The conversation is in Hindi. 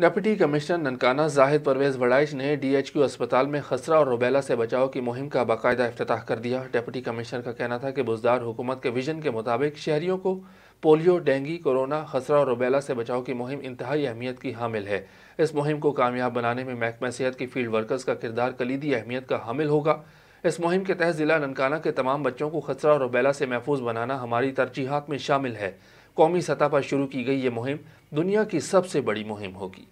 डिप्टी कमिश्नर ननकाना जाहिद परवेज़ वड़ाइश ने डी एच क्यू अस्पताल में खसरा और रुबेला से बचाव की मुहिम का बाकायदा अफ्ताह कर दिया डिप्टी कमिश्नर का कहना था कि बुजदार हुकूमत के विजन के मुताबिक शहरीों को पोलियो डेंगी कोरोना खसरा और रुबेला से बचाव की मुहिम इंतहाई अहमियत की हामिल है इस मुहिम को कामयाब बनाने में महकमा सेहत की फील्ड वर्कर्स का किरदार कलीदी अहमियत का हामिल होगा इस मुहिम के तहत ज़िला ननकाना के तमाम बच्चों को खसरा और रुबेला से महफूज बनाना हमारी तरजीहत में शामिल है कौमी सतह पर शुरू की गई ये मुहिम दुनिया की सबसे बड़ी मुहिम होगी